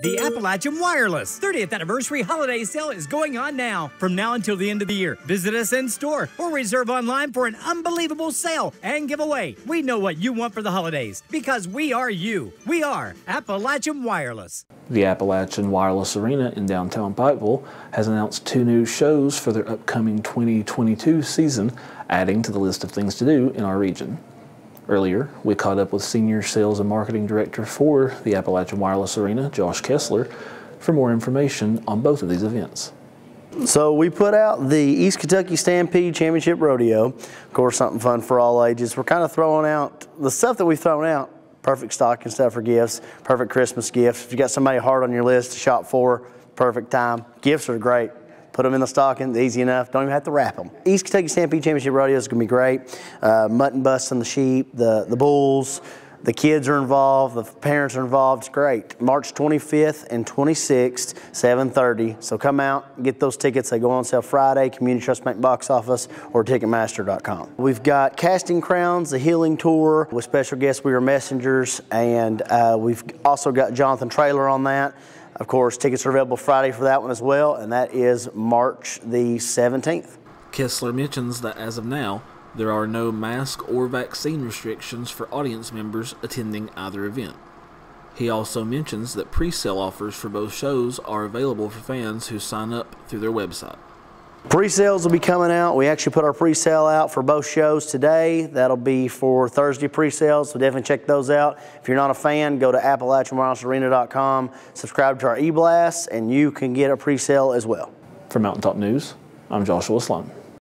The Appalachian Wireless 30th Anniversary Holiday Sale is going on now. From now until the end of the year, visit us in store or reserve online for an unbelievable sale and giveaway. We know what you want for the holidays because we are you. We are Appalachian Wireless. The Appalachian Wireless Arena in downtown Pikeville has announced two new shows for their upcoming 2022 season, adding to the list of things to do in our region. Earlier, we caught up with Senior Sales and Marketing Director for the Appalachian Wireless Arena, Josh Kessler, for more information on both of these events. So we put out the East Kentucky Stampede Championship Rodeo. Of course, something fun for all ages. We're kind of throwing out the stuff that we've thrown out, perfect stocking stuff for gifts, perfect Christmas gifts. If you got somebody hard on your list to shop for, perfect time. Gifts are great. Put them in the stocking, easy enough. Don't even have to wrap them. East Kentucky Stampede Championship Rodeo is going to be great. Uh, mutton busting the sheep, the, the bulls. The kids are involved, the parents are involved. It's great. March 25th and 26th, 7:30. So come out, get those tickets. They go on sale Friday, Community Trust Bank box office or Ticketmaster.com. We've got Casting Crowns, the Healing Tour with special guests. We are messengers, and uh, we've also got Jonathan Trailer on that. Of course, tickets are available Friday for that one as well, and that is March the 17th. Kessler mentions that as of now, there are no mask or vaccine restrictions for audience members attending either event. He also mentions that pre sale offers for both shows are available for fans who sign up through their website. Pre-sales will be coming out. We actually put our pre-sale out for both shows today. That'll be for Thursday pre-sales, so definitely check those out. If you're not a fan, go to appalachianmilesarena.com, subscribe to our e-blast, and you can get a pre-sale as well. For Mountaintop News, I'm Joshua Sloan.